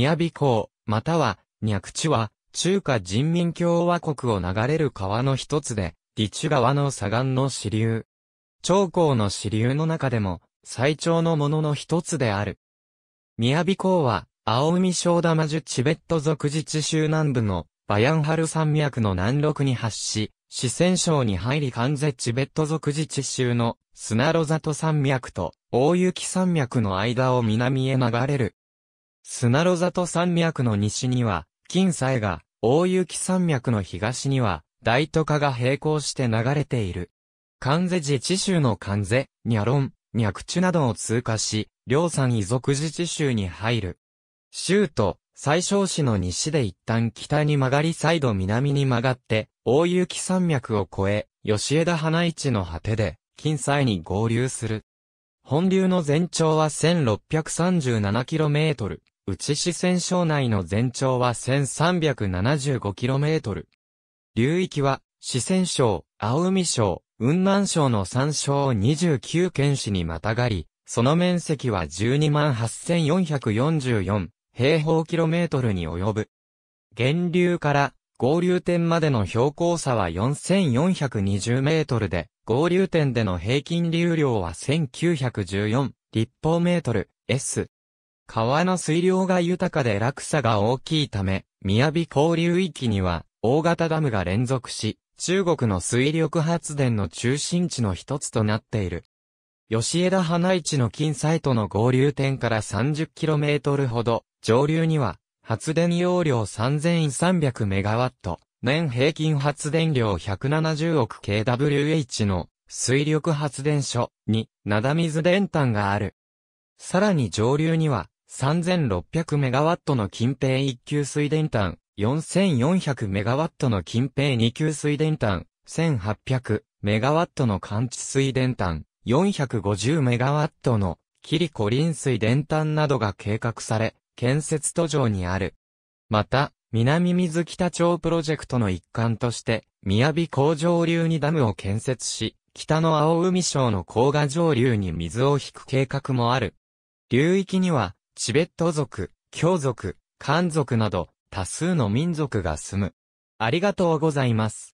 雅港、または、脈地は、中華人民共和国を流れる川の一つで、利中川の左岸の支流。長江の支流の中でも、最長のものの一つである。雅港は、青海小玉樹チベット属自治州南部の、バヤンハル山脈の南麓に発し、四川省に入り関税チベット属自治州の、砂路里山脈と、大雪山脈の間を南へ流れる、砂ザ里山脈の西には、金さえが、大雪山脈の東には、大都化が並行して流れている。関税自治州の関税、ニャロン、ニャクチュなどを通過し、両山遺族自治州に入る。州都、最小市の西で一旦北に曲がり再度南に曲がって、大雪山脈を越え、吉枝花市の果てで、金西に合流する。本流の全長は 1637km。内四川省内の全長は 1375km。流域は、四川省、青海省、雲南省の3省29県市にまたがり、その面積は128,444平方キロメートルに及ぶ。源流から合流点までの標高差は4420メートルで、合流点での平均流量は1914立方メートル S。川の水量が豊かで落差が大きいため、宮城交流域には大型ダムが連続し、中国の水力発電の中心地の一つとなっている。吉枝花市の金サイトの合流点から 30km ほど、上流には、発電容量 3300MW、年平均発電量170億 kWh の水力発電所に、灘水電炭がある。さらに上流には、3 6 0 0ットの近平1級水電炭、4 4 0 0ットの近平2級水電炭、1 8 0 0ットの寒地水電炭、4 5 0ットのキリコ林水電炭などが計画され、建設途上にある。また、南水北町プロジェクトの一環として、宮城工場流にダムを建設し、北の青海省の高賀上流に水を引く計画もある。流域には、チベット族、京族、漢族など、多数の民族が住む。ありがとうございます。